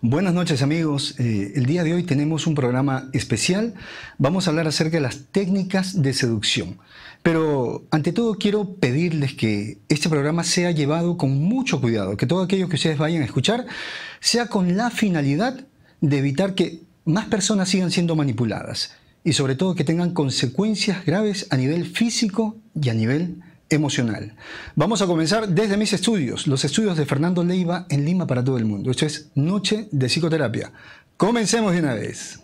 Buenas noches amigos, eh, el día de hoy tenemos un programa especial, vamos a hablar acerca de las técnicas de seducción, pero ante todo quiero pedirles que este programa sea llevado con mucho cuidado, que todo aquello que ustedes vayan a escuchar sea con la finalidad de evitar que más personas sigan siendo manipuladas y sobre todo que tengan consecuencias graves a nivel físico y a nivel emocional. Vamos a comenzar desde mis estudios, los estudios de Fernando Leiva en Lima para todo el mundo. Esto es Noche de Psicoterapia. Comencemos de una vez.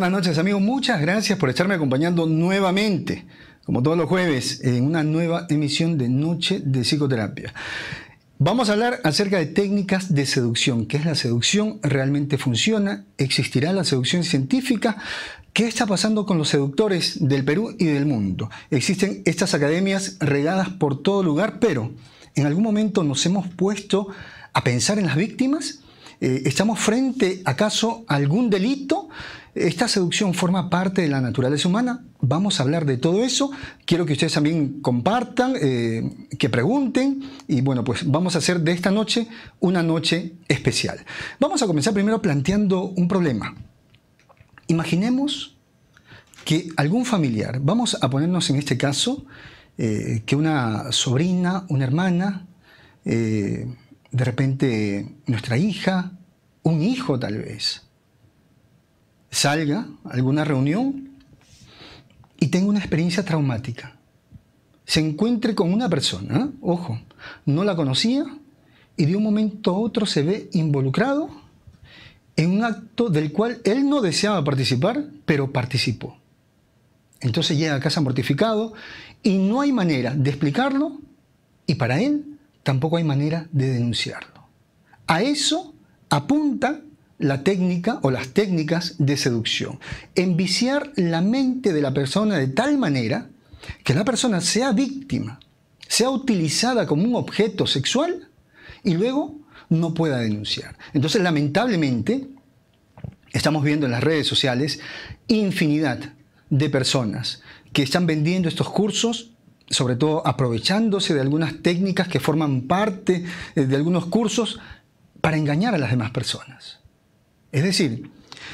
buenas noches amigos, muchas gracias por estarme acompañando nuevamente, como todos los jueves, en una nueva emisión de Noche de Psicoterapia. Vamos a hablar acerca de técnicas de seducción. ¿Qué es la seducción? ¿Realmente funciona? ¿Existirá la seducción científica? ¿Qué está pasando con los seductores del Perú y del mundo? Existen estas academias regadas por todo lugar, pero ¿en algún momento nos hemos puesto a pensar en las víctimas? Eh, ¿Estamos frente acaso a algún delito? ¿Esta seducción forma parte de la naturaleza humana? Vamos a hablar de todo eso. Quiero que ustedes también compartan, eh, que pregunten y bueno, pues vamos a hacer de esta noche una noche especial. Vamos a comenzar primero planteando un problema. Imaginemos que algún familiar, vamos a ponernos en este caso, eh, que una sobrina, una hermana, de repente nuestra hija, un hijo tal vez, salga a alguna reunión y tenga una experiencia traumática. Se encuentre con una persona, ojo, no la conocía y de un momento a otro se ve involucrado en un acto del cual él no deseaba participar, pero participó. Entonces llega a casa mortificado y no hay manera de explicarlo y para él tampoco hay manera de denunciarlo. A eso apunta la técnica o las técnicas de seducción. Enviciar la mente de la persona de tal manera que la persona sea víctima, sea utilizada como un objeto sexual y luego no pueda denunciar. Entonces, lamentablemente, estamos viendo en las redes sociales infinidad de personas que están vendiendo estos cursos sobre todo aprovechándose de algunas técnicas que forman parte eh, de algunos cursos para engañar a las demás personas. Es decir,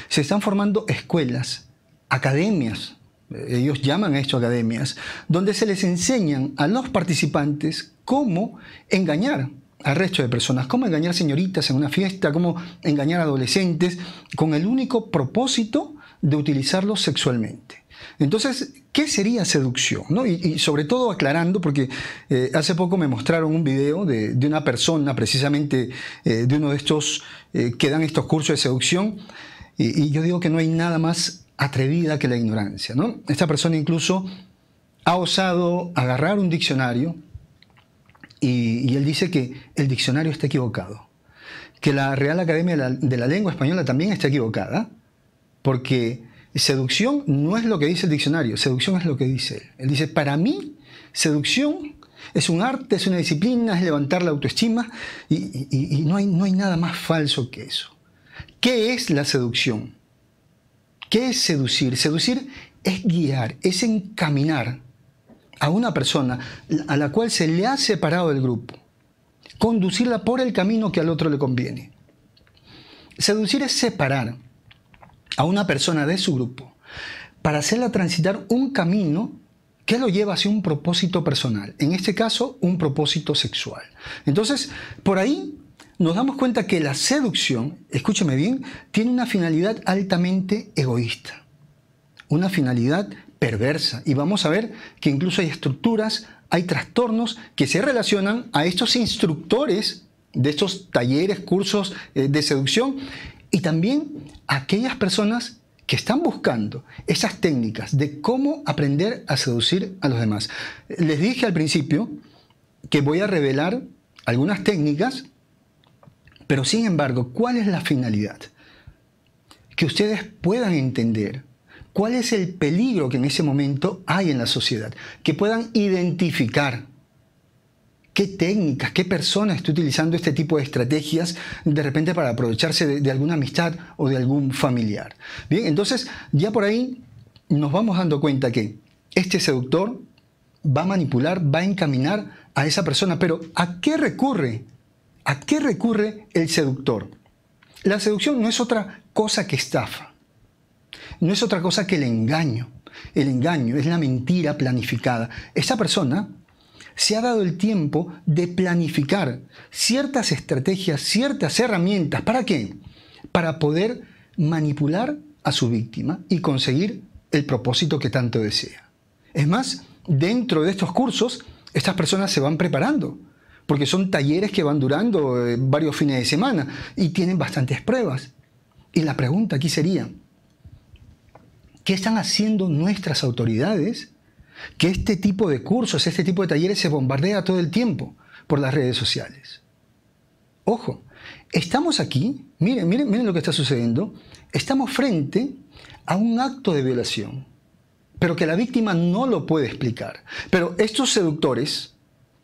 se están formando escuelas, academias, eh, ellos llaman a esto academias, donde se les enseñan a los participantes cómo engañar al resto de personas, cómo engañar señoritas en una fiesta, cómo engañar adolescentes, con el único propósito de utilizarlos sexualmente. Entonces, ¿qué sería seducción? Y, sobre todo aclarando, porque eh, hace poco me mostraron un video de, una persona, precisamente eh, de uno de estos eh, que dan estos cursos de seducción, y, yo digo que no hay nada más atrevida que la ignorancia. Esta persona incluso ha osado agarrar un diccionario y, él dice que el diccionario está equivocado, que la Real Academia de la Lengua Española también está equivocada, porque Seducción no es lo que dice el diccionario, seducción es lo que dice él. Él dice, para mí, seducción es un arte, es una disciplina, es levantar la autoestima y, no, hay, no hay nada más falso que eso. ¿Qué es la seducción? ¿Qué es seducir? Seducir es guiar, es encaminar a una persona a la cual se le ha separado del grupo, conducirla por el camino que al otro le conviene. Seducir es separar a una persona de su grupo para hacerla transitar un camino que lo lleva hacia un propósito personal, en este caso un propósito sexual. Entonces, por ahí nos damos cuenta que la seducción, escúcheme bien, tiene una finalidad altamente egoísta, una finalidad perversa. Y vamos a ver que incluso hay estructuras, hay trastornos que se relacionan a estos instructores de estos talleres, cursos eh, de seducción, y también aquellas personas que están buscando esas técnicas de cómo aprender a seducir a los demás. Les dije al principio que voy a revelar algunas técnicas, pero sin embargo, ¿cuál es la finalidad? Que ustedes puedan entender cuál es el peligro que en ese momento hay en la sociedad, que puedan identificar qué técnicas, qué persona está utilizando este tipo de estrategias de repente para aprovecharse de, de alguna amistad o de algún familiar. Bien, entonces ya por ahí nos vamos dando cuenta que este seductor va a manipular, va a encaminar a esa persona, pero ¿a qué recurre? ¿A qué recurre el seductor? La seducción no es otra cosa que estafa, no es otra cosa que el engaño. El engaño es la mentira planificada. Esa persona se ha dado el tiempo de planificar ciertas estrategias, ciertas herramientas. ¿Para qué? Para poder manipular a su víctima y conseguir el propósito que tanto desea. Es más, dentro de estos cursos, estas personas se van preparando, porque son talleres que van durando eh, varios fines de semana y tienen bastantes pruebas. Y la pregunta aquí sería, ¿qué están haciendo nuestras autoridades que este tipo de cursos, este tipo de talleres se bombardea todo el tiempo por las redes sociales. Ojo, estamos aquí, miren, miren, miren lo que está sucediendo, estamos frente a un acto de violación, pero que la víctima no lo puede explicar. Pero estos seductores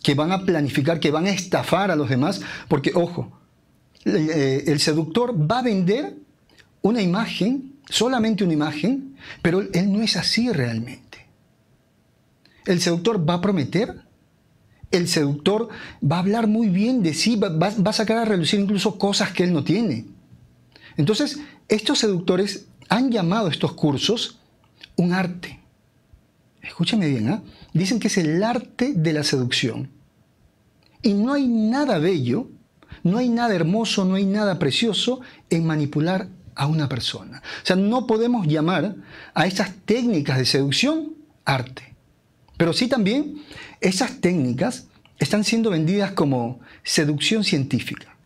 que van a planificar, que van a estafar a los demás, porque ojo, el eh, seductor va a vender una imagen, solamente una imagen, pero él no es así realmente. El seductor va a prometer, el seductor va a hablar muy bien de sí, va, a sacar a relucir incluso cosas que él no tiene. Entonces, estos seductores han llamado estos cursos un arte. Escúcheme bien, ¿ah? dicen que es el arte de la seducción. Y no hay nada bello, no hay nada hermoso, no hay nada precioso en manipular a una persona. O sea, no podemos llamar a estas técnicas de seducción arte. Pero sí también esas técnicas están siendo vendidas como seducción científica.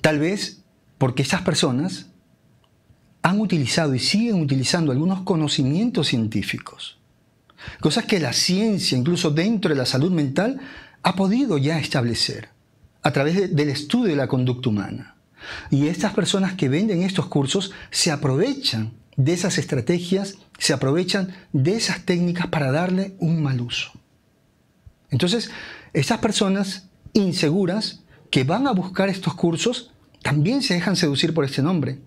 Tal vez porque esas personas han utilizado y siguen utilizando algunos conocimientos científicos, cosas que la ciencia, incluso dentro de la salud mental, ha podido ya establecer a través del estudio de la conducta humana. Y estas personas que venden estos cursos se aprovechan de esas estrategias se aprovechan de esas técnicas para darle un mal uso. Entonces, esas personas inseguras que van a buscar estos cursos también se dejan seducir por este nombre,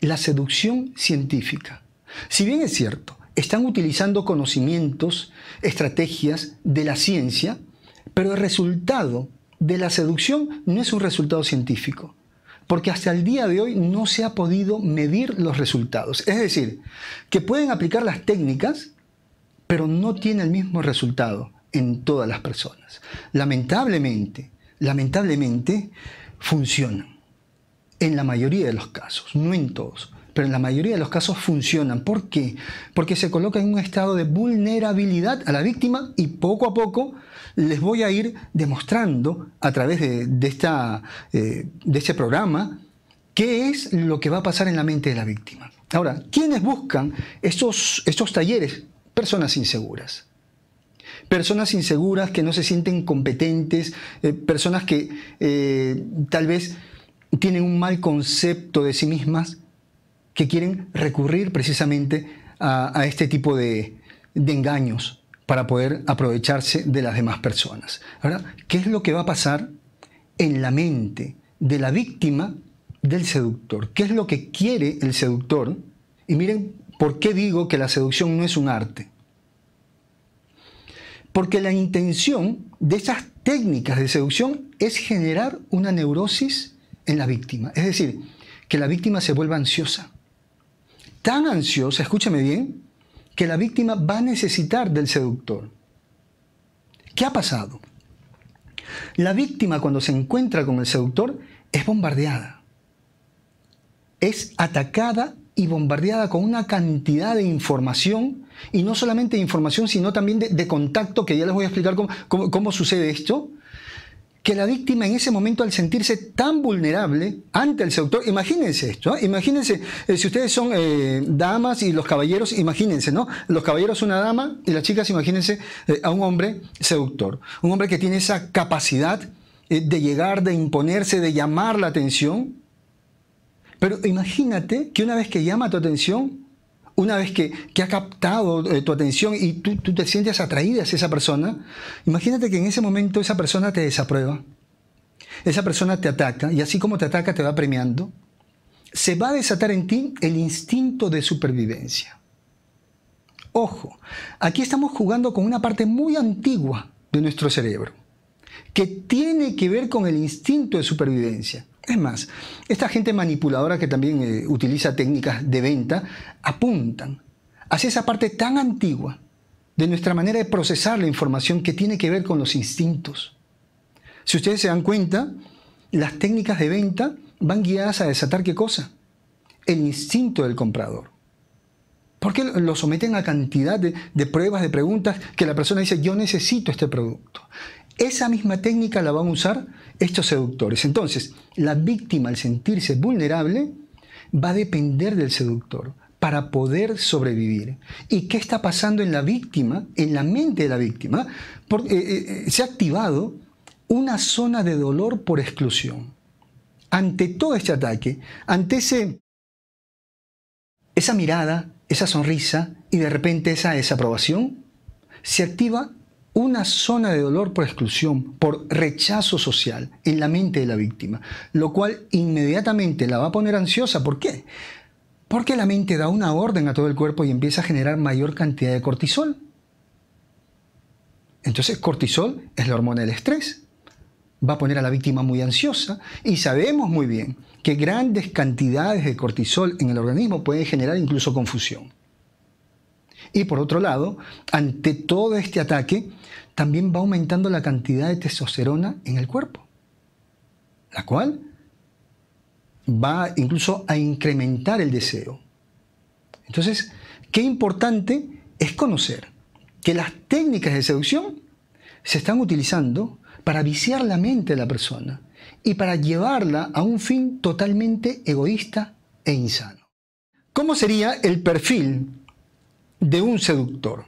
la seducción científica. Si bien es cierto, están utilizando conocimientos, estrategias de la ciencia, pero el resultado de la seducción no es un resultado científico, porque hasta el día de hoy no se ha podido medir los resultados. Es decir, que pueden aplicar las técnicas, pero no tiene el mismo resultado en todas las personas. Lamentablemente, lamentablemente, funcionan en la mayoría de los casos, no en todos pero en la mayoría de los casos funcionan. ¿Por qué? Porque se coloca en un estado de vulnerabilidad a la víctima y poco a poco les voy a ir demostrando a través de, eh, este programa qué es lo que va a pasar en la mente de la víctima. Ahora, ¿quiénes buscan estos, talleres? Personas inseguras personas inseguras que no se sienten competentes, eh, personas que eh, tal vez tienen un mal concepto de sí mismas, que quieren recurrir precisamente a, este tipo de, de, engaños para poder aprovecharse de las demás personas. Ahora, ¿qué es lo que va a pasar en la mente de la víctima del seductor? ¿Qué es lo que quiere el seductor? Y miren, ¿por qué digo que la seducción no es un arte? Porque la intención de esas técnicas de seducción es generar una neurosis en la víctima. Es decir, que la víctima se vuelva ansiosa, tan ansiosa, escúchame bien, que la víctima va a necesitar del seductor. ¿Qué ha pasado? La víctima cuando se encuentra con el seductor es bombardeada. Es atacada y bombardeada con una cantidad de información, y no solamente información, sino también de, contacto, que ya les voy a explicar cómo sucede esto, que la víctima en ese momento al sentirse tan vulnerable ante el seductor, imagínense esto, ¿eh? imagínense, eh, si ustedes son eh, damas y los caballeros, imagínense, ¿no? Los caballeros una dama y las chicas, imagínense a un hombre seductor, un hombre que tiene esa capacidad de llegar, de imponerse, de llamar la atención. Pero imagínate que una vez que llama tu atención, una vez que, que ha captado eh, tu atención y tú, tú, te sientes atraída hacia esa persona, imagínate que en ese momento esa persona te desaprueba, esa persona te ataca y así como te ataca te va premiando, se va a desatar en ti el instinto de supervivencia. Ojo, aquí estamos jugando con una parte muy antigua de nuestro cerebro, que tiene que ver con el instinto de supervivencia. Es más, esta gente manipuladora que también eh, utiliza técnicas de venta apuntan hacia esa parte tan antigua de nuestra manera de procesar la información que tiene que ver con los instintos. Si ustedes se dan cuenta, las técnicas de venta van guiadas a desatar qué cosa? El instinto del comprador. Porque lo someten a cantidad de, pruebas, de preguntas, que la persona dice, yo necesito este producto. Esa misma técnica la van a usar estos seductores. Entonces, la víctima al sentirse vulnerable va a depender del seductor para poder sobrevivir. ¿Y qué está pasando en la víctima, en la mente de la víctima? Porque, eh, eh, eh, se ha activado una zona de dolor por exclusión. Ante todo este ataque, ante ese, esa mirada, esa sonrisa y de repente esa desaprobación, se activa una zona de dolor por exclusión, por rechazo social en la mente de la víctima, lo cual inmediatamente la va a poner ansiosa. ¿Por qué? Porque la mente da una orden a todo el cuerpo y empieza a generar mayor cantidad de cortisol. Entonces, cortisol es la hormona del estrés. Va a poner a la víctima muy ansiosa y sabemos muy bien que grandes cantidades de cortisol en el organismo pueden generar incluso confusión. Y por otro lado, ante todo este ataque, también va aumentando la cantidad de testosterona en el cuerpo, la cual va incluso a incrementar el deseo. Entonces, qué importante es conocer que las técnicas de seducción se están utilizando para viciar la mente de la persona y para llevarla a un fin totalmente egoísta e insano. ¿Cómo sería el perfil de un seductor?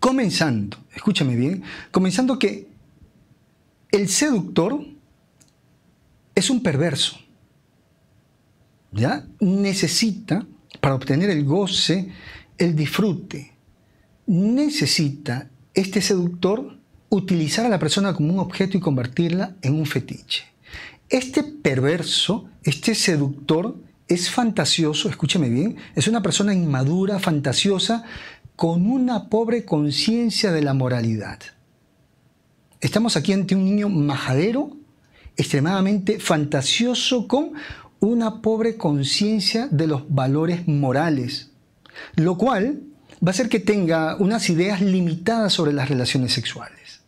Comenzando, escúchame bien, comenzando que el seductor es un perverso. ¿Ya? Necesita, para obtener el goce, el disfrute, necesita este seductor utilizar a la persona como un objeto y convertirla en un fetiche. Este perverso, este seductor, es fantasioso, escúchame bien, es una persona inmadura, fantasiosa, con una pobre conciencia de la moralidad. Estamos aquí ante un niño majadero, extremadamente fantasioso, con una pobre conciencia de los valores morales, lo cual va a hacer que tenga unas ideas limitadas sobre las relaciones sexuales,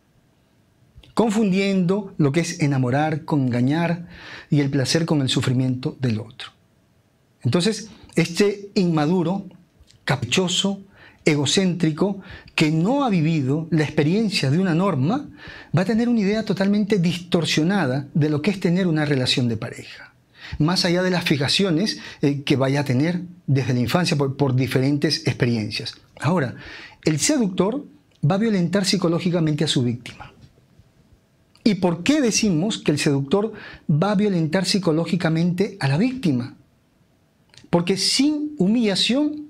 confundiendo lo que es enamorar con engañar y el placer con el sufrimiento del otro. Entonces, este inmaduro, caprichoso, egocéntrico que no ha vivido la experiencia de una norma va a tener una idea totalmente distorsionada de lo que es tener una relación de pareja, más allá de las fijaciones eh, que vaya a tener desde la infancia por, por diferentes experiencias. Ahora, el seductor va a violentar psicológicamente a su víctima. ¿Y por qué decimos que el seductor va a violentar psicológicamente a la víctima? Porque sin humillación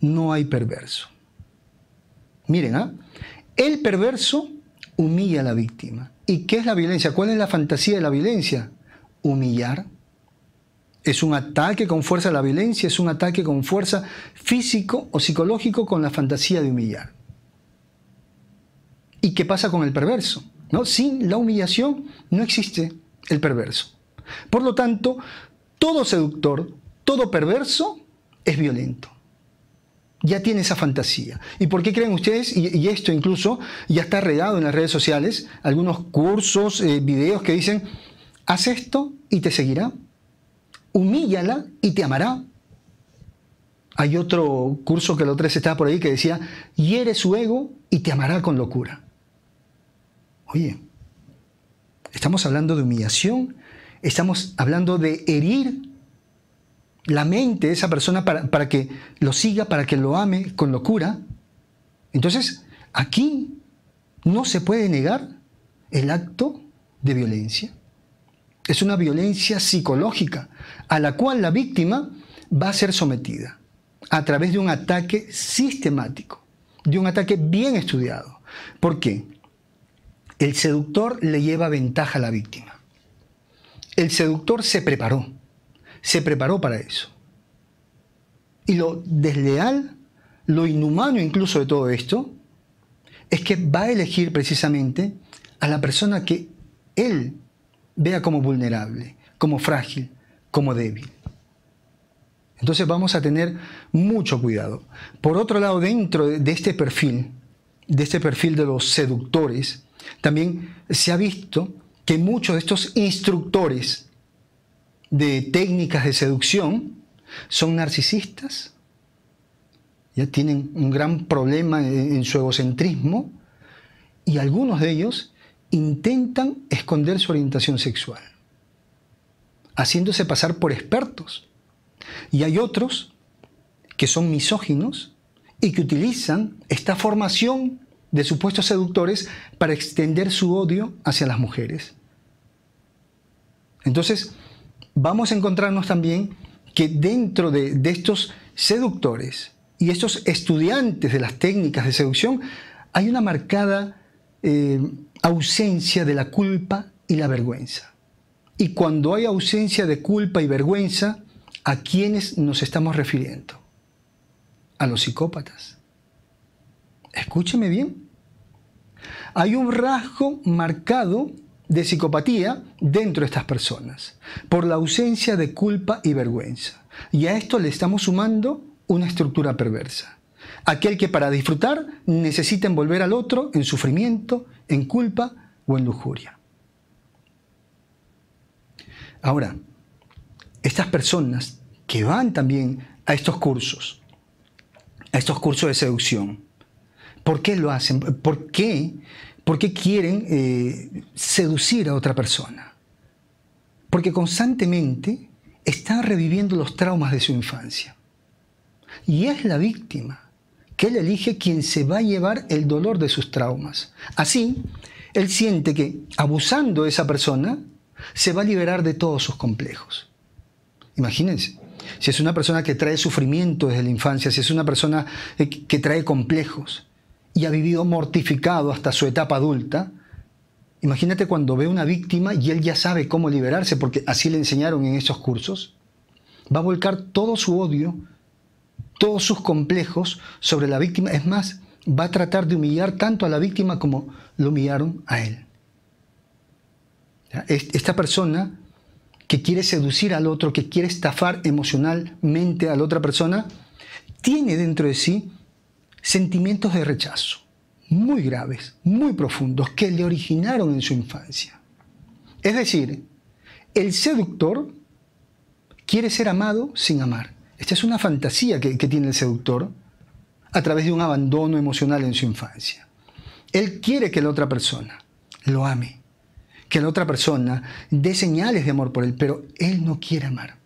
no hay perverso. Miren, ¿ah? el perverso humilla a la víctima. ¿Y qué es la violencia? ¿Cuál es la fantasía de la violencia? Humillar. Es un ataque con fuerza a la violencia, es un ataque con fuerza físico o psicológico con la fantasía de humillar. ¿Y qué pasa con el perverso? ¿No? Sin la humillación no existe el perverso. Por lo tanto, todo seductor, todo perverso es violento ya tiene esa fantasía. ¿Y por qué creen ustedes? Y, esto incluso ya está redado en las redes sociales, algunos cursos, eh, videos que dicen, haz esto y te seguirá, humíllala y te amará. Hay otro curso que el otro estaba por ahí que decía, hiere su ego y te amará con locura. Oye, estamos hablando de humillación, estamos hablando de herir la mente de esa persona para, que lo siga, para que lo ame con locura. Entonces, aquí no se puede negar el acto de violencia. Es una violencia psicológica a la cual la víctima va a ser sometida a través de un ataque sistemático, de un ataque bien estudiado. ¿Por qué? El seductor le lleva ventaja a la víctima. El seductor se preparó se preparó para eso. Y lo desleal, lo inhumano incluso de todo esto, es que va a elegir precisamente a la persona que él vea como vulnerable, como frágil, como débil. Entonces vamos a tener mucho cuidado. Por otro lado, dentro de este perfil, de este perfil de los seductores, también se ha visto que muchos de estos instructores de técnicas de seducción son narcisistas, ya tienen un gran problema en su egocentrismo y algunos de ellos intentan esconder su orientación sexual, haciéndose pasar por expertos. Y hay otros que son misóginos y que utilizan esta formación de supuestos seductores para extender su odio hacia las mujeres. Entonces, vamos a encontrarnos también que dentro de, estos seductores y estos estudiantes de las técnicas de seducción hay una marcada eh, ausencia de la culpa y la vergüenza. Y cuando hay ausencia de culpa y vergüenza, ¿a quiénes nos estamos refiriendo? A los psicópatas. Escúcheme bien. Hay un rasgo marcado de psicopatía dentro de estas personas, por la ausencia de culpa y vergüenza. Y a esto le estamos sumando una estructura perversa. Aquel que para disfrutar necesita envolver al otro en sufrimiento, en culpa o en lujuria. Ahora, estas personas que van también a estos cursos, a estos cursos de seducción, ¿por qué lo hacen? ¿Por qué porque quieren eh, seducir a otra persona, porque constantemente están reviviendo los traumas de su infancia. Y es la víctima que él elige quien se va a llevar el dolor de sus traumas. Así, él siente que abusando de esa persona, se va a liberar de todos sus complejos. Imagínense, si es una persona que trae sufrimiento desde la infancia, si es una persona eh, que trae complejos, y ha vivido mortificado hasta su etapa adulta, imagínate cuando ve una víctima y él ya sabe cómo liberarse, porque así le enseñaron en esos cursos, va a volcar todo su odio, todos sus complejos sobre la víctima. Es más, va a tratar de humillar tanto a la víctima como lo humillaron a él. Esta persona que quiere seducir al otro, que quiere estafar emocionalmente a la otra persona, tiene dentro de sí sentimientos de rechazo, muy graves, muy profundos, que le originaron en su infancia. Es decir, el seductor quiere ser amado sin amar. Esta es una fantasía que, que tiene el seductor a través de un abandono emocional en su infancia. Él quiere que la otra persona lo ame, que la otra persona dé señales de amor por él, pero él no quiere amar.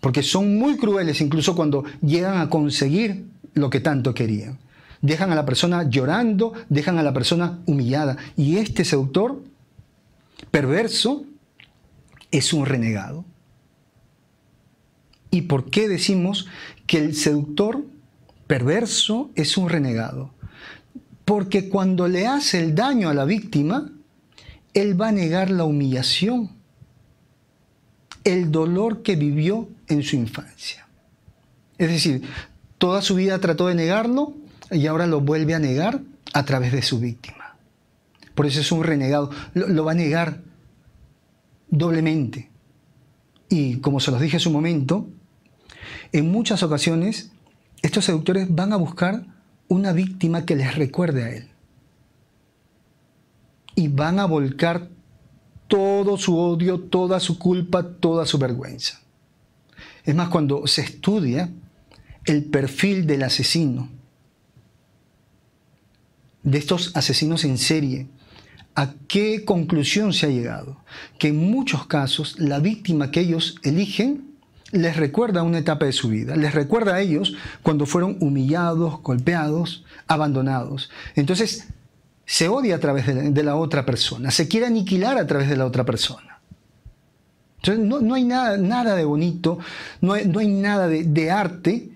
Porque son muy crueles incluso cuando llegan a conseguir lo que tanto querían. Dejan a la persona llorando, dejan a la persona humillada. Y este seductor perverso es un renegado. ¿Y por qué decimos que el seductor perverso es un renegado? Porque cuando le hace el daño a la víctima, él va a negar la humillación, el dolor que vivió en su infancia. Es decir, Toda su vida trató de negarlo y ahora lo vuelve a negar a través de su víctima. Por eso es un renegado. Lo, va a negar doblemente. Y como se los dije hace un momento, en muchas ocasiones estos seductores van a buscar una víctima que les recuerde a él. Y van a volcar todo su odio, toda su culpa, toda su vergüenza. Es más, cuando se estudia el perfil del asesino, de estos asesinos en serie, ¿a qué conclusión se ha llegado? Que en muchos casos la víctima que ellos eligen les recuerda una etapa de su vida, les recuerda a ellos cuando fueron humillados, golpeados, abandonados. Entonces, se odia a través de la, otra persona, se quiere aniquilar a través de la otra persona. Entonces, no, hay nada, nada, de bonito, no hay, nada de arte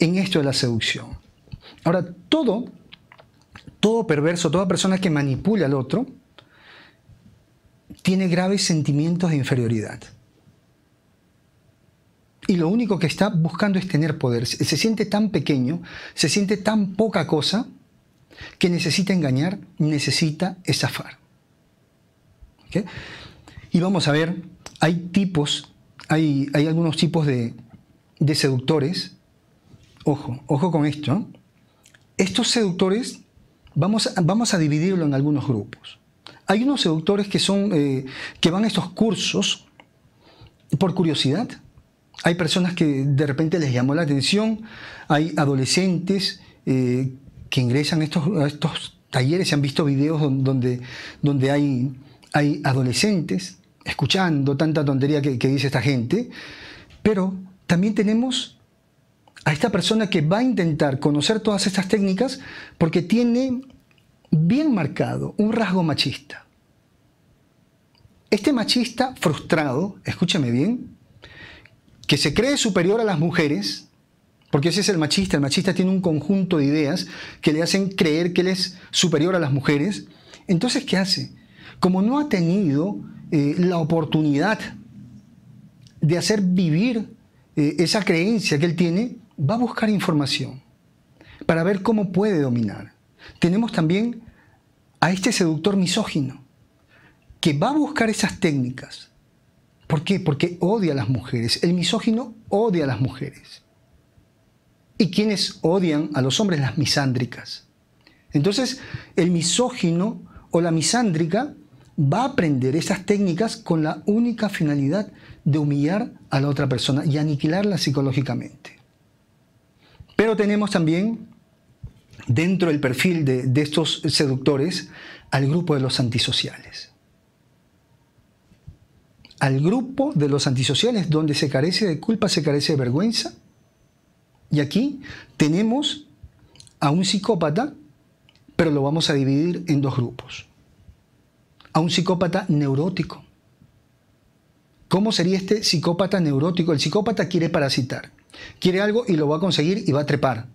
en esto de la seducción. Ahora, todo, todo perverso, toda persona que manipula al otro, tiene graves sentimientos de inferioridad. Y lo único que está buscando es tener poder. Se siente tan pequeño, se siente tan poca cosa, que necesita engañar, necesita estafar. Y vamos a ver, hay tipos, hay, algunos tipos de, de seductores Ojo, ojo con esto. Estos seductores, vamos, vamos a dividirlo en algunos grupos. Hay unos seductores que, son, eh, que van a estos cursos por curiosidad. Hay personas que de repente les llamó la atención, hay adolescentes eh, que ingresan a estos, estos talleres, se han visto videos donde, donde hay, hay adolescentes escuchando tanta tontería que, que dice esta gente, pero también tenemos a esta persona que va a intentar conocer todas estas técnicas porque tiene bien marcado un rasgo machista. Este machista frustrado, escúchame bien, que se cree superior a las mujeres, porque ese es el machista, el machista tiene un conjunto de ideas que le hacen creer que él es superior a las mujeres, entonces ¿qué hace? Como no ha tenido eh, la oportunidad de hacer vivir eh, esa creencia que él tiene, va a buscar información para ver cómo puede dominar. Tenemos también a este seductor misógino que va a buscar esas técnicas. ¿Por qué? Porque odia a las mujeres. El misógino odia a las mujeres. ¿Y quienes odian a los hombres? Las misándricas. Entonces, el misógino o la misándrica va a aprender esas técnicas con la única finalidad de humillar a la otra persona y aniquilarla psicológicamente. Pero tenemos también dentro del perfil de, de estos seductores al grupo de los antisociales. Al grupo de los antisociales donde se carece de culpa, se carece de vergüenza. Y aquí tenemos a un psicópata, pero lo vamos a dividir en dos grupos. A un psicópata neurótico. ¿Cómo sería este psicópata neurótico? El psicópata quiere parasitar. Quiere algo y lo va a conseguir y va a trepar.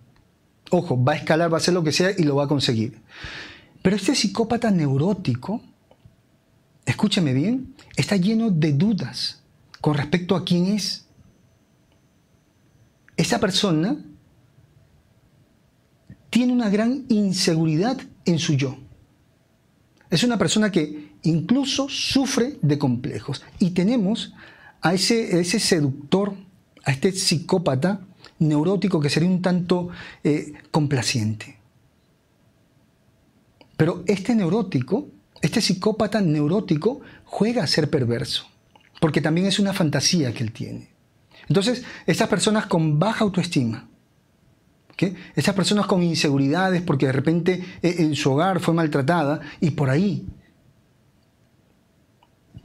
Ojo, va a escalar, va a hacer lo que sea y lo va a conseguir. Pero este psicópata neurótico, escúcheme bien, está lleno de dudas con respecto a quién es. Esa persona tiene una gran inseguridad en su yo. Es una persona que incluso sufre de complejos. Y tenemos a ese, a ese seductor a este psicópata neurótico que sería un tanto eh, complaciente. Pero este neurótico, este psicópata neurótico, juega a ser perverso, porque también es una fantasía que él tiene. Entonces, esas personas con baja autoestima, esas personas con inseguridades porque de repente eh, en su hogar fue maltratada y por ahí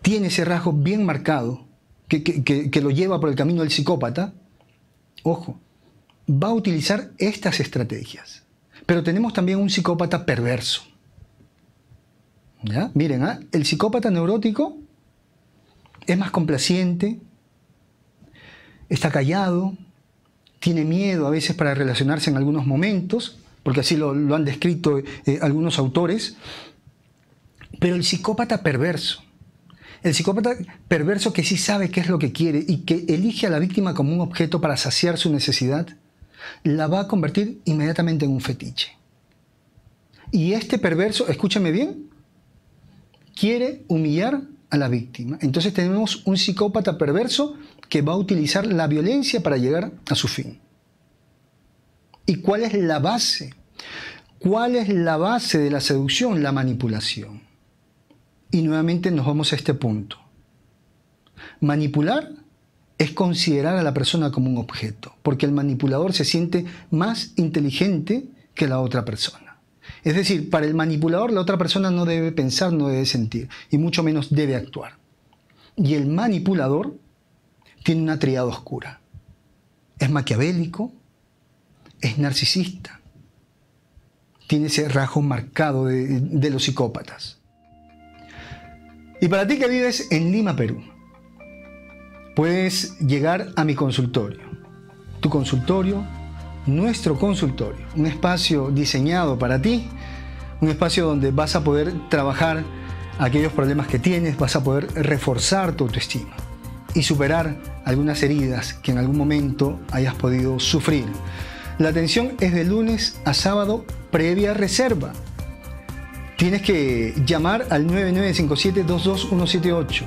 tiene ese rasgo bien marcado que, lo lleva por el camino del psicópata, ojo, va a utilizar estas estrategias. Pero tenemos también un psicópata perverso. Miren, ¿ah? el psicópata neurótico es más complaciente, está callado, tiene miedo a veces para relacionarse en algunos momentos, porque así lo, han descrito eh, algunos autores, pero el psicópata perverso el psicópata perverso que sí sabe qué es lo que quiere y que elige a la víctima como un objeto para saciar su necesidad, la va a convertir inmediatamente en un fetiche. Y este perverso, escúchame bien, quiere humillar a la víctima. Entonces tenemos un psicópata perverso que va a utilizar la violencia para llegar a su fin. ¿Y cuál es la base? ¿Cuál es la base de la seducción? La manipulación. Y nuevamente nos vamos a este punto. Manipular es considerar a la persona como un objeto, porque el manipulador se siente más inteligente que la otra persona. Es decir, para el manipulador la otra persona no debe pensar, no debe sentir, y mucho menos debe actuar. Y el manipulador tiene una triada oscura. Es maquiavélico, es narcisista, tiene ese rasgo marcado de, de los psicópatas. Y para ti que vives en Lima, Perú, puedes llegar a mi consultorio. Tu consultorio, nuestro consultorio, un espacio diseñado para ti, un espacio donde vas a poder trabajar aquellos problemas que tienes, vas a poder reforzar tu autoestima y superar algunas heridas que en algún momento hayas podido sufrir. La atención es de lunes a sábado previa reserva tienes que llamar al 9957-22178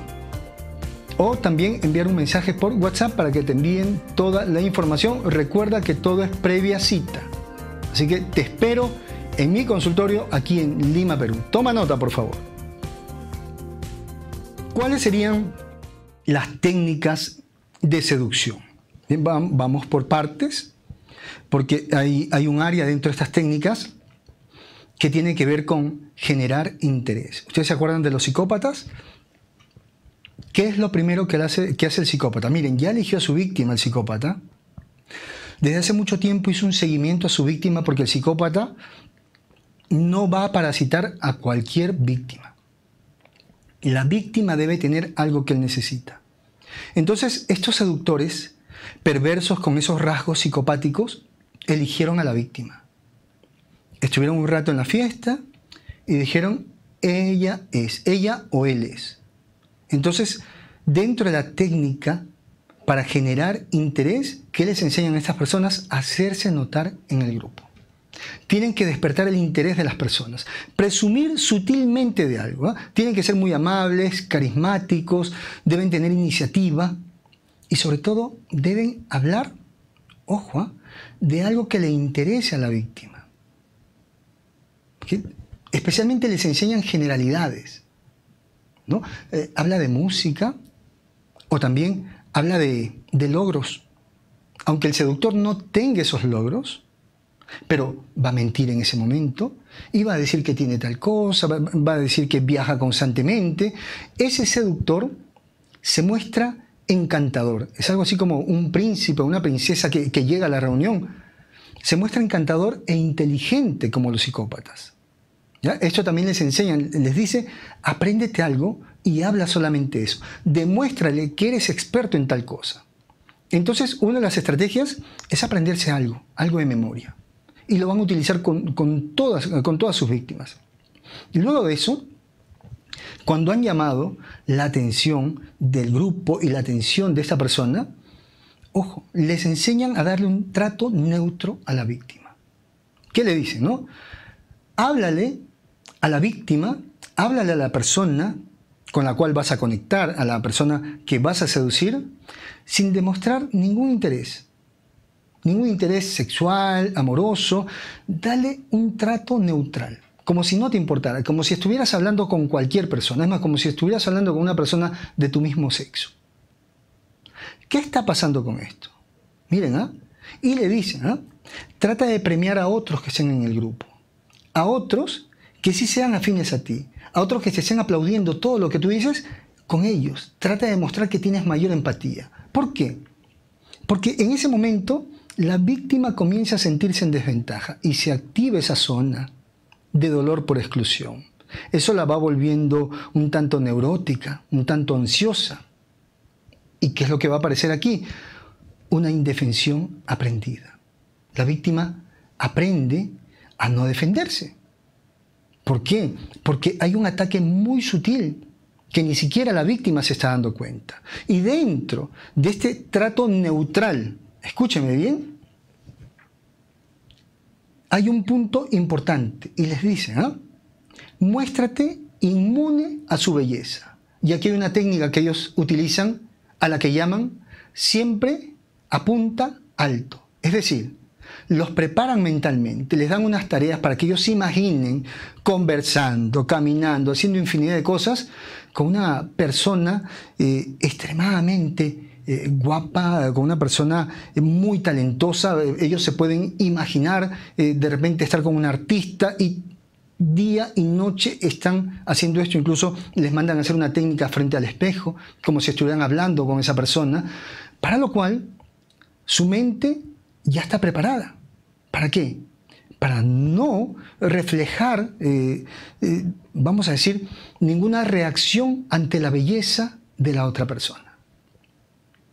o también enviar un mensaje por WhatsApp para que te envíen toda la información. Recuerda que todo es previa cita. Así que te espero en mi consultorio aquí en Lima, Perú. Toma nota, por favor. ¿Cuáles serían las técnicas de seducción? vamos por partes, porque hay, hay un área dentro de estas técnicas que tiene que ver con generar interés. ¿Ustedes se acuerdan de los psicópatas? ¿Qué es lo primero que hace, que hace el psicópata? Miren, ya eligió a su víctima el psicópata. Desde hace mucho tiempo hizo un seguimiento a su víctima porque el psicópata no va a parasitar a cualquier víctima. La víctima debe tener algo que él necesita. Entonces, estos seductores perversos con esos rasgos psicopáticos eligieron a la víctima estuvieron un rato en la fiesta y dijeron, ella es, ella o él es. Entonces, dentro de la técnica para generar interés, ¿qué les enseñan a estas personas? A hacerse notar en el grupo. Tienen que despertar el interés de las personas, presumir sutilmente de algo. ¿eh? Tienen que ser muy amables, carismáticos, deben tener iniciativa y sobre todo deben hablar, ojo, ¿eh? de algo que le interese a la víctima especialmente les enseñan generalidades. ¿no? Eh, habla de música o también habla de, logros. Aunque el seductor no tenga esos logros, pero va a mentir en ese momento y va a decir que tiene tal cosa, va a decir que viaja constantemente. Ese seductor se muestra encantador. Es algo así como un príncipe o una princesa que llega a la reunión. Se muestra encantador e inteligente como los psicópatas. Esto también les enseña, les dice, apréndete algo y habla solamente eso. Demuéstrale que eres experto en tal cosa. Entonces, una de las estrategias es aprenderse algo, algo de memoria. Y lo van a utilizar con, todas, con todas sus víctimas. Y luego de eso, cuando han llamado la atención del grupo y la atención de esta persona, ojo, les enseñan a darle un trato neutro a la víctima. ¿Qué le dicen? No? Háblale a la víctima, háblale a la persona con la cual vas a conectar, a la persona que vas a seducir, sin demostrar ningún interés. Ningún interés sexual, amoroso. Dale un trato neutral como si no te importara, como si estuvieras hablando con cualquier persona, es más, como si estuvieras hablando con una persona de tu mismo sexo. ¿Qué está pasando con esto? Miren, ¿ah? Y le dicen, ¿ah? Trata de premiar a otros que estén en el grupo, a otros que sí sean afines a ti, a otros que se estén aplaudiendo todo lo que tú dices, con ellos. Trata de demostrar que tienes mayor empatía. ¿Por qué? Porque en ese momento la víctima comienza a sentirse en desventaja y se activa esa zona de dolor por exclusión. Eso la va volviendo un tanto neurótica, un tanto ansiosa. ¿Y qué es lo que va a aparecer aquí? Una indefensión aprendida. La víctima aprende a no defenderse. ¿Por qué? Porque hay un ataque muy sutil que ni siquiera la víctima se está dando cuenta. Y dentro de este trato neutral, escúcheme bien, hay un punto importante y les dice, ¿ah? muéstrate inmune a su belleza. Y aquí hay una técnica que ellos utilizan a la que llaman siempre apunta alto. Es decir, los preparan mentalmente, les dan unas tareas para que ellos se imaginen conversando, caminando, haciendo infinidad de cosas con una persona eh, extremadamente eh, guapa, con una persona eh, muy talentosa. Ellos se pueden imaginar de repente estar con un artista y día y noche están haciendo esto, incluso les mandan a hacer una técnica frente al espejo, como si estuvieran hablando con esa persona, para lo cual su mente ya está preparada. ¿Para qué? Para no reflejar, eh, eh, vamos a decir, ninguna reacción ante la belleza de la otra persona.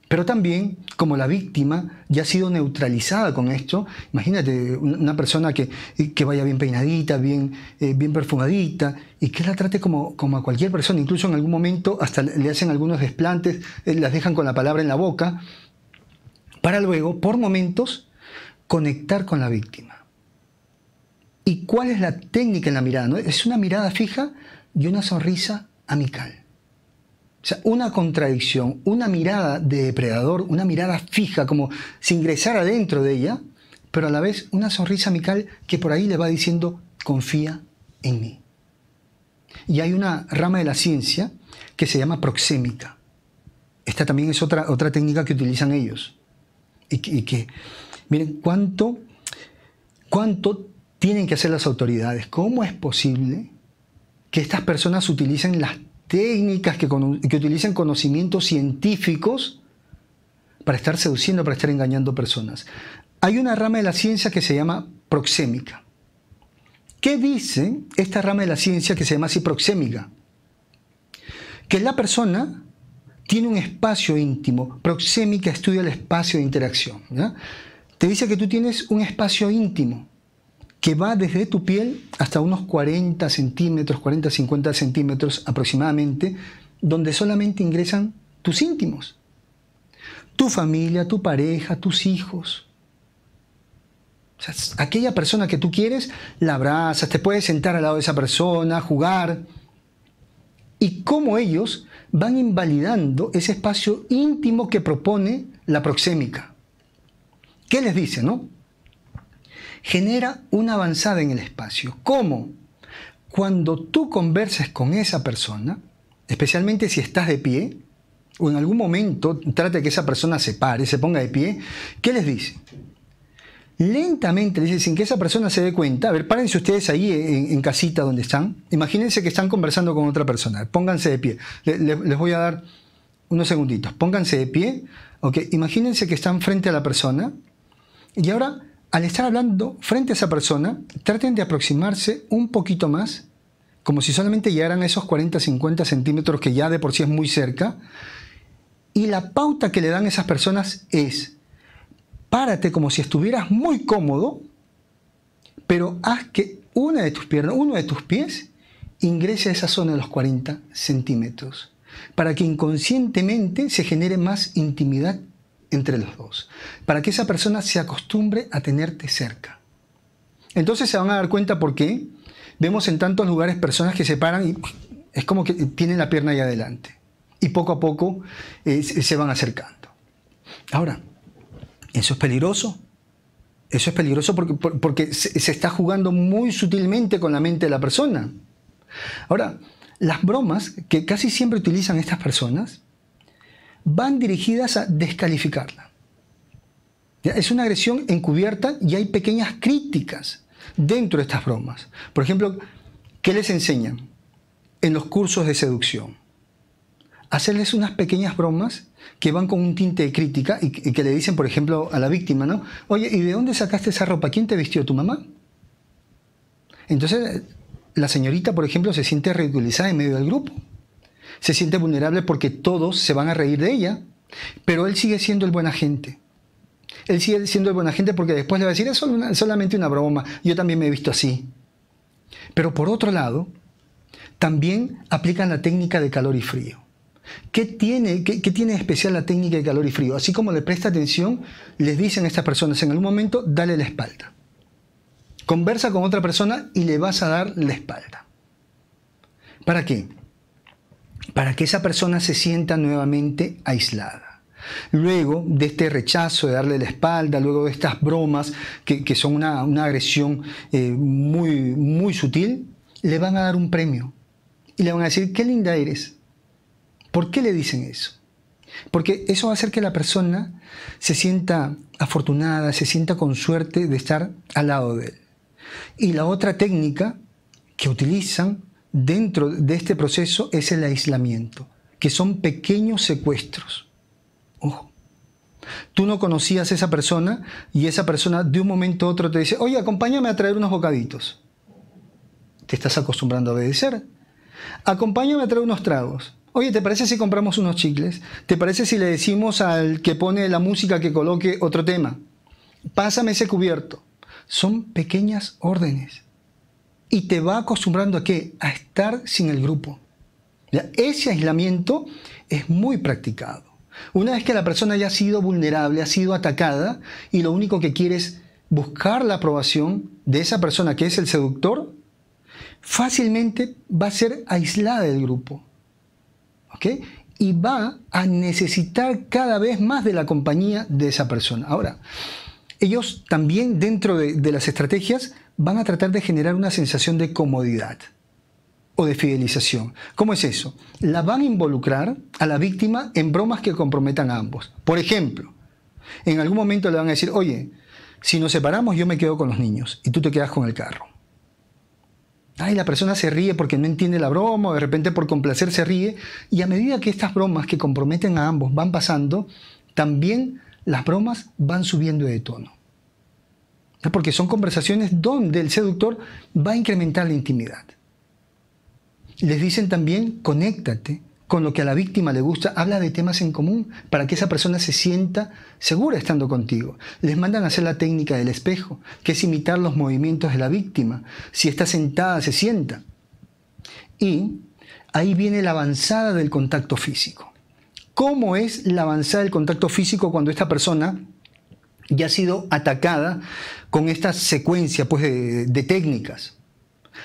Pero también, como la víctima ya ha sido neutralizada con esto, imagínate una persona que, que vaya bien peinadita, bien, eh, bien perfumadita, y que la trate como, a cualquier persona, incluso en algún momento hasta le hacen algunos desplantes, las dejan con la palabra en la boca, para luego, por momentos, conectar con la víctima. ¿Y cuál es la técnica en la mirada? Es una mirada fija y una sonrisa amical. O sea, una contradicción, una mirada de depredador, una mirada fija, como si ingresara dentro de ella, pero a la vez una sonrisa amical que por ahí le va diciendo, confía en mí. Y hay una rama de la ciencia que se llama proxémica. Esta también es otra, otra técnica que utilizan ellos y que, miren cuánto, cuánto tienen que hacer las autoridades. ¿Cómo es posible que estas personas utilicen las técnicas, que, que utilicen conocimientos científicos para estar seduciendo, para estar engañando personas? Hay una rama de la ciencia que se llama proxémica. ¿Qué dice esta rama de la ciencia que se llama así proxémica? Que la persona tiene un espacio íntimo. Proxémica estudia el espacio de interacción. Te dice que tú tienes un espacio íntimo que va desde tu piel hasta unos 40 centímetros, 40, 50 centímetros aproximadamente, donde solamente ingresan tus íntimos. Tu familia, tu pareja, tus hijos. aquella persona que tú quieres, la abrazas, te puedes sentar al lado de esa persona, jugar. Y como ellos van invalidando ese espacio íntimo que propone la proxémica. ¿Qué les dice, no? Genera una avanzada en el espacio. ¿Cómo? Cuando tú conversas con esa persona, especialmente si estás de pie, o en algún momento trate que esa persona se pare, se ponga de pie, ¿qué les dice? lentamente, dice, sin que esa persona se dé cuenta, a ver, párense ustedes ahí en, casita donde están, imagínense que están conversando con otra persona, pónganse de pie, les voy a dar unos segunditos, pónganse de pie, imagínense que están frente a la persona y ahora al estar hablando frente a esa persona, traten de aproximarse un poquito más, como si solamente llegaran eran esos 40, 50 centímetros que ya de por sí es muy cerca, y la pauta que le dan esas personas es, párate como si estuvieras muy cómodo, pero haz que una de tus piernas, uno de tus pies, ingrese a esa zona de los 40 centímetros, para que inconscientemente se genere más intimidad entre los dos, para que esa persona se acostumbre a tenerte cerca. Entonces se van a dar cuenta por qué vemos en tantos lugares personas que se paran y es como que tienen la pierna ahí adelante y poco a poco eh, se van acercando. Ahora, eso es peligroso. Eso es peligroso porque, se, está jugando muy sutilmente con la mente de la persona. Ahora, las bromas que casi siempre utilizan estas personas van dirigidas a descalificarla. Es una agresión encubierta y hay pequeñas críticas dentro de estas bromas. Por ejemplo, ¿qué les enseñan en los cursos de seducción? Hacerles unas pequeñas bromas que van con un tinte de crítica y, que le dicen, por ejemplo, a la víctima, ¿no? Oye, ¿y de dónde sacaste esa ropa? ¿Quién te vistió? ¿Tu mamá? Entonces, la señorita, por ejemplo, se siente ridiculizada en medio del grupo. Se siente vulnerable porque todos se van a reír de ella, pero él sigue siendo el buen agente. Él sigue siendo el buen agente porque después le va a decir, es solamente una broma, yo también me he visto así. Pero por otro lado, también aplican la técnica de calor y frío. ¿Qué tiene, qué, tiene especial la técnica de calor y frío? Así como le presta atención, les dicen a estas personas en algún momento, dale la espalda. Conversa con otra persona y le vas a dar la espalda. ¿Para qué? Para que esa persona se sienta nuevamente aislada. Luego de este rechazo de darle la espalda, luego de estas bromas que, son una, agresión eh, muy, muy sutil, le van a dar un premio y le van a decir, qué linda eres, ¿Por qué le dicen eso? Porque eso va a hacer que la persona se sienta afortunada, se sienta con suerte de estar al lado de él. Y la otra técnica que utilizan dentro de este proceso es el aislamiento, que son pequeños secuestros. Ojo. Tú no conocías a esa persona y esa persona de un momento a otro te dice, oye, acompáñame a traer unos bocaditos. Te estás acostumbrando a obedecer. Acompáñame a traer unos tragos Oye, ¿te parece si compramos unos chicles? ¿Te parece si le decimos al que pone la música que coloque otro tema? Pásame ese cubierto. Son pequeñas órdenes. Y te va acostumbrando a qué? A estar sin el grupo. Ese aislamiento es muy practicado. Una vez que la persona haya sido vulnerable, ha sido atacada, y lo único que quiere es buscar la aprobación de esa persona que es el seductor, fácilmente va a ser aislada del grupo y va a necesitar cada vez más de la compañía de esa persona. Ahora, ellos también dentro de las estrategias van a tratar de generar una sensación de comodidad o de fidelización. ¿Cómo es eso? La van a involucrar a la víctima en bromas que comprometan a ambos. Por ejemplo, en algún momento le van a decir, oye, si nos separamos yo me quedo con los niños y tú te quedas con el carro. Ay, la persona se ríe porque no entiende la broma, o de repente por complacer se ríe. Y a medida que estas bromas que comprometen a ambos van pasando, también las bromas van subiendo de tono. Porque son conversaciones donde el seductor va a incrementar la intimidad. Les dicen también, conéctate, con lo que a la víctima le gusta, habla de temas en común para que esa persona se sienta segura estando contigo. Les mandan a hacer la técnica del espejo, que es imitar los movimientos de la víctima. Si está sentada, se sienta. Y ahí viene la avanzada del contacto físico. ¿Cómo es la avanzada del contacto físico cuando esta persona ya ha sido atacada con esta secuencia pues, de técnicas?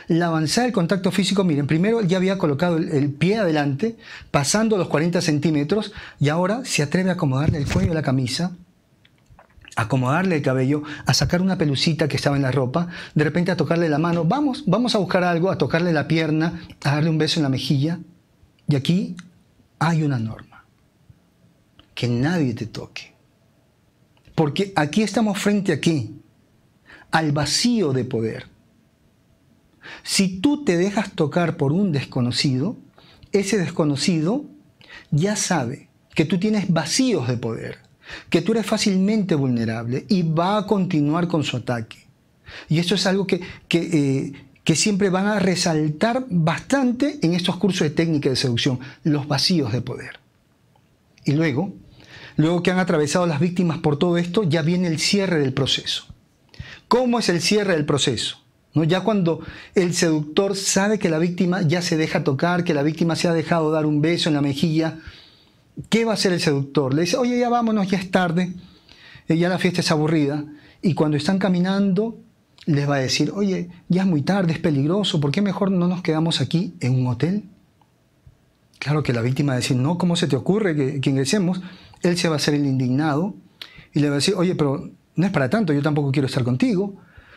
La avanzada del contacto físico, miren, primero ya había colocado el, pie adelante, pasando los 40 centímetros, y ahora se atreve a acomodarle el cuello de la camisa, a acomodarle el cabello, a sacar una pelucita que estaba en la ropa, de repente a tocarle la mano, vamos, vamos a buscar algo, a tocarle la pierna, a darle un beso en la mejilla. Y aquí hay una norma, que nadie te toque. Porque aquí estamos frente a aquí, al vacío de poder si tú te dejas tocar por un desconocido, ese desconocido ya sabe que tú tienes vacíos de poder, que tú eres fácilmente vulnerable y va a continuar con su ataque. Y eso es algo que, que, eh, que, siempre van a resaltar bastante en estos cursos de técnica de seducción, los vacíos de poder. Y luego, luego que han atravesado las víctimas por todo esto, ya viene el cierre del proceso. ¿Cómo es el cierre del proceso? ¿no? Ya cuando el seductor sabe que la víctima ya se deja tocar, que la víctima se ha dejado dar un beso en la mejilla, ¿qué va a hacer el seductor? Le dice, oye, ya vámonos, ya es tarde, ya la fiesta es aburrida. Y cuando están caminando, les va a decir, oye, ya es muy tarde, es peligroso, ¿por qué mejor no nos quedamos aquí en un hotel? Claro que la víctima va a decir, no, ¿cómo se te ocurre que, que ingresemos? Él se va a hacer el indignado y le va a decir, oye, pero no es para tanto, yo tampoco quiero estar contigo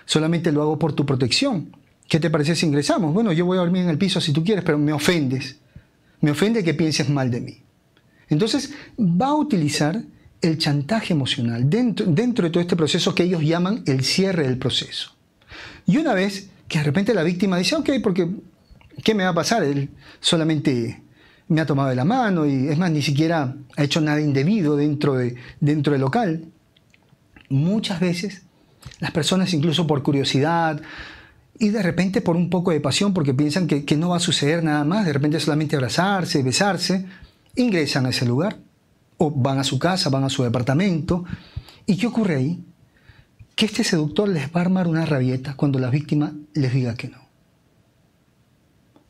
solamente lo hago por tu protección. ¿Qué te parece si ingresamos? Bueno, yo voy a dormir en el piso si tú quieres, pero me ofendes. Me ofende que pienses mal de mí. Entonces, va a utilizar el chantaje emocional dentro, dentro de todo este proceso que ellos llaman el cierre del proceso. Y una vez que de repente la víctima dice, ok, porque ¿qué me va a pasar? Él solamente me ha tomado de la mano y es más, ni siquiera ha hecho nada indebido dentro, de, dentro del local. Muchas veces las personas incluso por curiosidad y de repente por un poco de pasión porque piensan que, no va a suceder nada más, de repente solamente abrazarse, besarse, ingresan a ese lugar o van a su casa, van a su departamento. ¿Y qué ocurre ahí? Que este seductor les va a armar una rabieta cuando la víctima les diga que no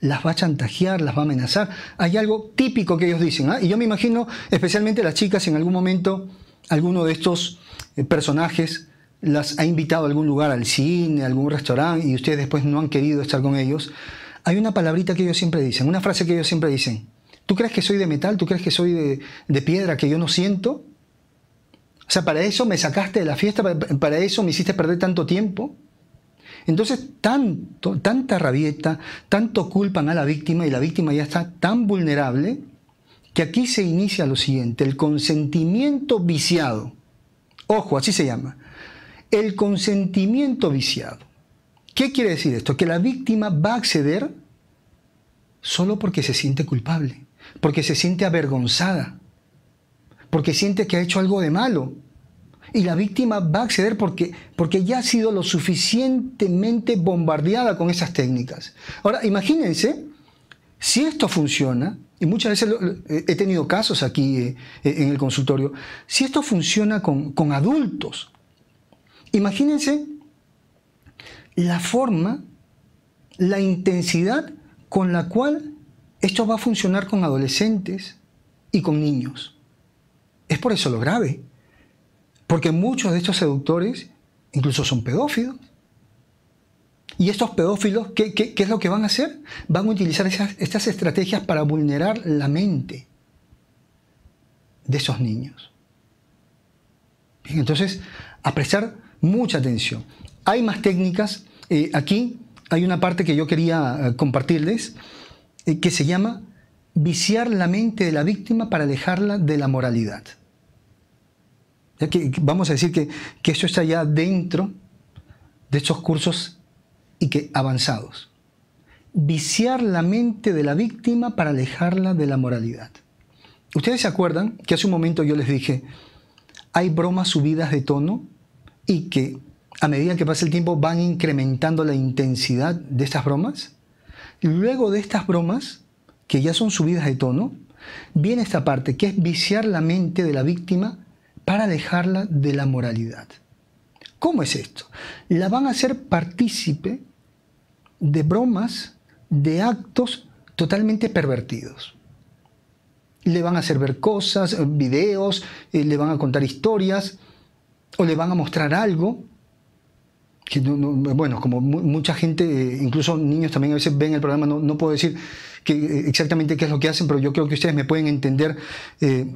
las va a chantajear, las va a amenazar. Hay algo típico que ellos dicen. ¿ah? Y yo me imagino, especialmente las chicas, en algún momento, alguno de estos eh, personajes las ha invitado a algún lugar, al cine, a algún restaurante, y ustedes después no han querido estar con ellos, hay una palabrita que ellos siempre dicen, una frase que ellos siempre dicen. ¿Tú crees que soy de metal? ¿Tú crees que soy de, de piedra, que yo no siento? O sea, para eso me sacaste de la fiesta, para eso me hiciste perder tanto tiempo. Entonces, tanto, tanta rabieta, tanto culpan a la víctima y la víctima ya está tan vulnerable que aquí se inicia lo siguiente, el consentimiento viciado. Ojo, así se llama el consentimiento viciado. ¿Qué quiere decir esto? Que la víctima va a acceder solo porque se siente culpable, porque se siente avergonzada, porque siente que ha hecho algo de malo. Y la víctima va a acceder porque, porque ya ha sido lo suficientemente bombardeada con esas técnicas. Ahora, imagínense, si esto funciona, y muchas veces he tenido casos aquí eh, en el consultorio, si esto funciona con, con adultos, Imagínense la forma, la intensidad con la cual esto va a funcionar con adolescentes y con niños. Es por eso lo grave, porque muchos de estos seductores incluso son pedófilos. ¿Y estos pedófilos qué, es lo que van a hacer? Van a utilizar estas estrategias para vulnerar la mente de esos niños. entonces, a mucha atención. Hay más técnicas. Eh, aquí hay una parte que yo quería eh, compartirles eh, que se llama viciar la mente de la víctima para alejarla de la moralidad. que, vamos a decir que, esto está ya dentro de estos cursos y que avanzados. Viciar la mente de la víctima para alejarla de la moralidad. Ustedes se acuerdan que hace un momento yo les dije, hay bromas subidas de tono y que a medida que pasa el tiempo van incrementando la intensidad de estas bromas. Luego de estas bromas, que ya son subidas de tono, viene esta parte que es viciar la mente de la víctima para dejarla de la moralidad. ¿Cómo es esto? La van a hacer partícipe de bromas, de actos totalmente pervertidos. Le van a hacer ver cosas, eh, videos, eh, le van a contar historias, o le van a mostrar algo que no, bueno, como mucha gente, eh, incluso niños también a veces ven el programa, no, puedo decir eh, exactamente qué es lo que hacen, pero yo creo que ustedes me pueden entender eh,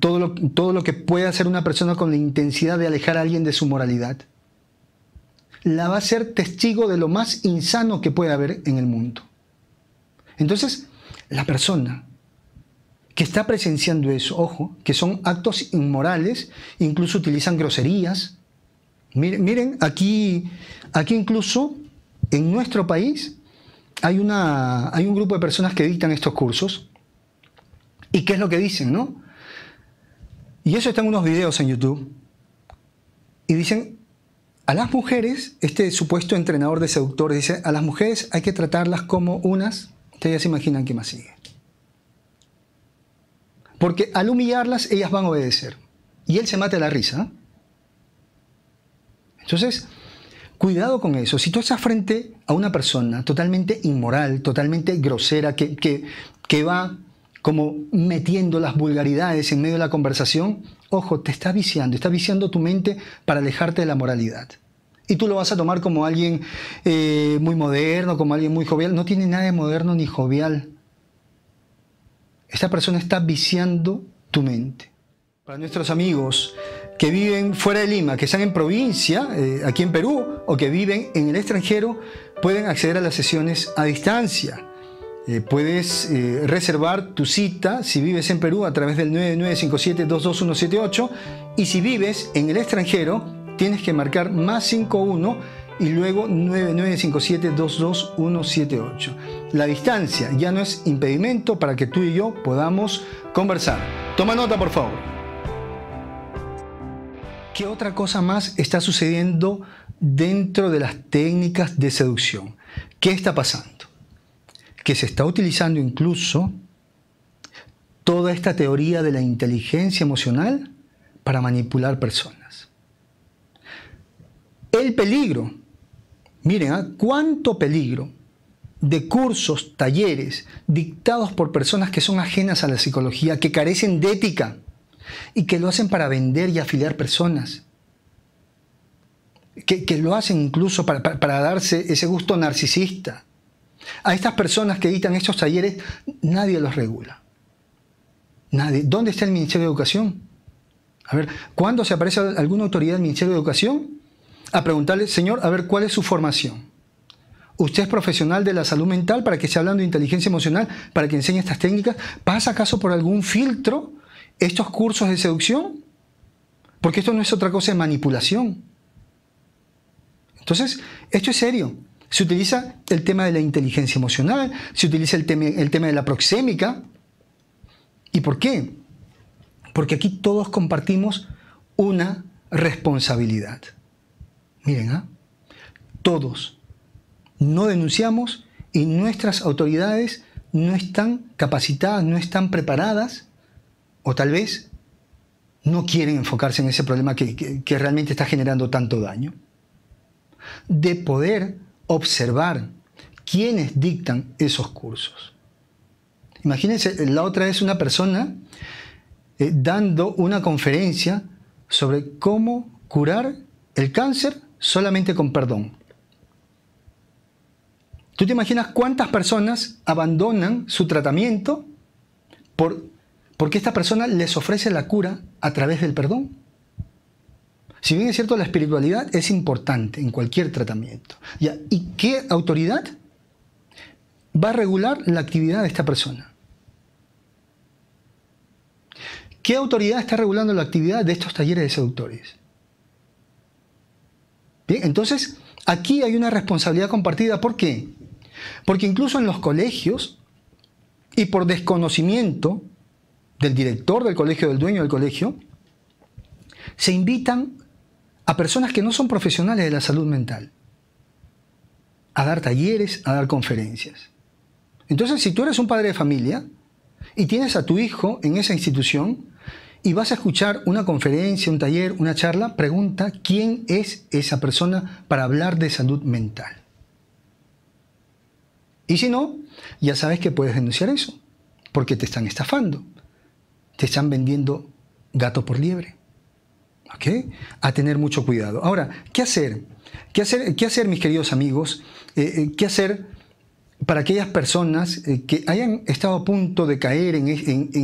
todo, lo, todo lo que puede hacer una persona con la intensidad de alejar a alguien de su moralidad. La va a ser testigo de lo más insano que puede haber en el mundo. Entonces, la persona que está presenciando eso, ojo, que son actos inmorales, incluso utilizan groserías. Miren, aquí, aquí incluso en nuestro país hay, una, hay un grupo de personas que dictan estos cursos. ¿Y qué es lo que dicen, no? Y eso está en unos videos en YouTube. Y dicen, a las mujeres, este supuesto entrenador de seductores dice, a las mujeres hay que tratarlas como unas, ustedes ya se imaginan que más sigue. Porque al humillarlas, ellas van a obedecer. Y él se mata la risa. ¿eh? Entonces, cuidado con eso. Si tú estás frente a una persona totalmente inmoral, totalmente grosera, que, que, va como metiendo las vulgaridades en medio de la conversación, ojo, te está viciando, está viciando tu mente para alejarte de la moralidad. Y tú lo vas a tomar como alguien eh, muy moderno, como alguien muy jovial. No tiene nada de moderno ni jovial. Esta persona está viciando tu mente. Para nuestros amigos que viven fuera de Lima, que están en provincia, eh, aquí en Perú, o que viven en el extranjero, pueden acceder a las sesiones a distancia. Eh, puedes eh, reservar tu cita si vives en Perú a través del 9957-22178 y si vives en el extranjero tienes que marcar más 51 y luego 9957-22178. La distancia ya no es impedimento para que tú y yo podamos conversar. Toma nota, por favor. ¿Qué otra cosa más está sucediendo dentro de las técnicas de seducción? ¿Qué está pasando? Que se está utilizando incluso toda esta teoría de la inteligencia emocional para manipular personas. El peligro Miren, ¿ah? cuánto peligro de cursos, talleres dictados por personas que son ajenas a la psicología, que carecen de ética y que lo hacen para vender y afiliar personas. Que, lo hacen incluso para, darse ese gusto narcisista. A estas personas que editan estos talleres, nadie los regula. ¿Dónde está el Ministerio de Educación? A ver, ¿cuándo se aparece alguna autoridad del Ministerio de Educación? a preguntarle, Señor, a ver cuál es su formación. Usted es profesional de la salud mental para que esté hablando de inteligencia emocional, para que enseñe estas técnicas. ¿Pasa acaso por algún filtro estos cursos de seducción? Porque esto no es otra cosa de manipulación. Entonces, esto es serio. Se utiliza el tema de la inteligencia emocional, se utiliza el, tema, el tema de la proxémica. ¿Y por qué? Porque aquí todos compartimos una responsabilidad. Miren, ¿ah? todos no denunciamos y nuestras autoridades no están capacitadas, no están preparadas, o tal vez no quieren enfocarse en ese problema que, realmente está generando tanto daño. De poder observar quiénes dictan esos cursos. Imagínense, eh, la otra es una persona eh, dando una conferencia sobre cómo curar el cáncer solamente con perdón. ¿Tú te imaginas cuántas personas abandonan su tratamiento por, porque esta persona les ofrece la cura a través del perdón? Si bien es cierto, la espiritualidad es importante en cualquier tratamiento. ¿Y qué autoridad va a regular la actividad de esta persona? ¿Qué autoridad está regulando la actividad de estos talleres de seductores? entonces aquí hay una responsabilidad compartida. ¿Por qué? Porque incluso en los colegios y por desconocimiento del director del colegio, del dueño del colegio, se invitan a personas que no son profesionales de la salud mental a dar talleres, a dar conferencias. Entonces, si tú eres un padre de familia y tienes a tu hijo en esa institución, y vas a escuchar una conferencia, un taller, una charla, pregunta quién es esa persona para hablar de salud mental. Y si no, ya sabes que puedes denunciar eso, porque te están estafando, te están vendiendo gato por liebre. ¿Ok? A tener mucho cuidado. Ahora, ¿qué hacer? ¿Qué hacer, qué hacer mis queridos amigos? Eh, eh, ¿Qué hacer para aquellas personas eh, que hayan estado a punto de caer en,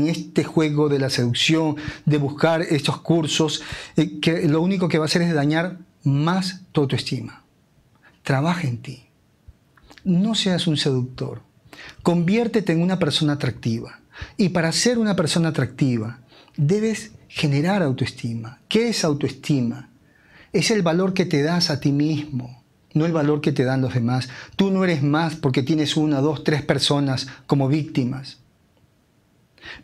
este juego de la seducción, de buscar estos cursos, eh, que lo único que va a hacer es dañar más tu autoestima. Trabaja en ti. No seas un seductor. Conviértete en una persona atractiva. Y para ser una persona atractiva, debes generar autoestima. ¿Qué es autoestima? Es el valor que te das a ti mismo no el valor que te dan los demás. Tú no eres más porque tienes una, dos, tres personas como víctimas.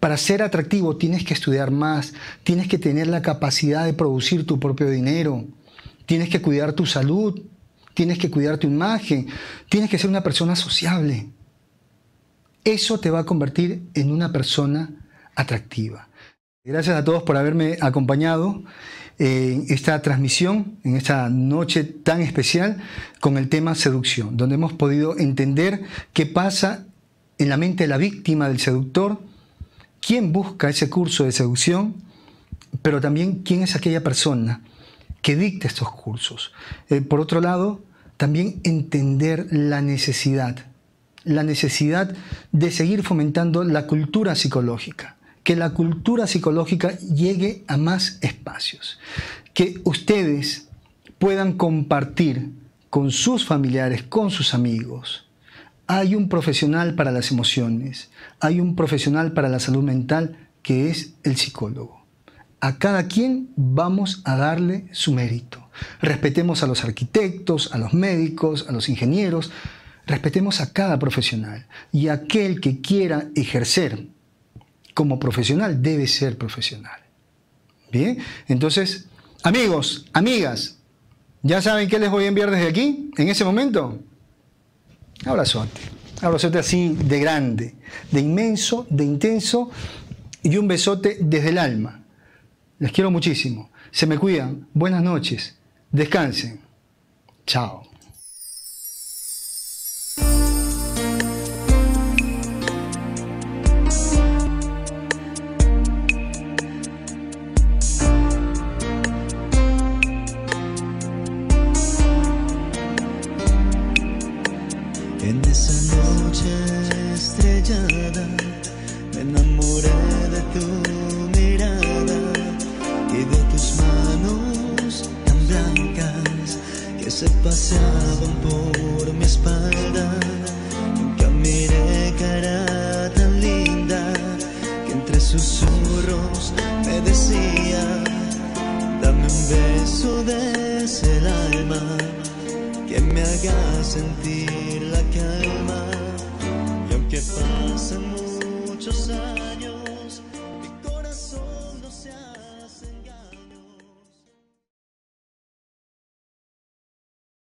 Para ser atractivo tienes que estudiar más, tienes que tener la capacidad de producir tu propio dinero, tienes que cuidar tu salud, tienes que cuidar tu imagen, tienes que ser una persona sociable. Eso te va a convertir en una persona atractiva. Gracias a todos por haberme acompañado esta transmisión, en esta noche tan especial, con el tema seducción, donde hemos podido entender qué pasa en la mente de la víctima del seductor, quién busca ese curso de seducción, pero también quién es aquella persona que dicta estos cursos. Eh, por otro lado, también entender la necesidad, la necesidad de seguir fomentando la cultura psicológica que la cultura psicológica llegue a más espacios, que ustedes puedan compartir con sus familiares, con sus amigos. Hay un profesional para las emociones, hay un profesional para la salud mental que es el psicólogo. A cada quien vamos a darle su mérito. Respetemos a los arquitectos, a los médicos, a los ingenieros, respetemos a cada profesional y aquel que quiera ejercer como profesional, debe ser profesional. Bien, entonces, amigos, amigas, ¿ya saben qué les voy a enviar desde aquí, en ese momento? Abrazote, abrazote así de grande, de inmenso, de intenso y un besote desde el alma. Les quiero muchísimo. Se me cuidan. Buenas noches. Descansen. Chao.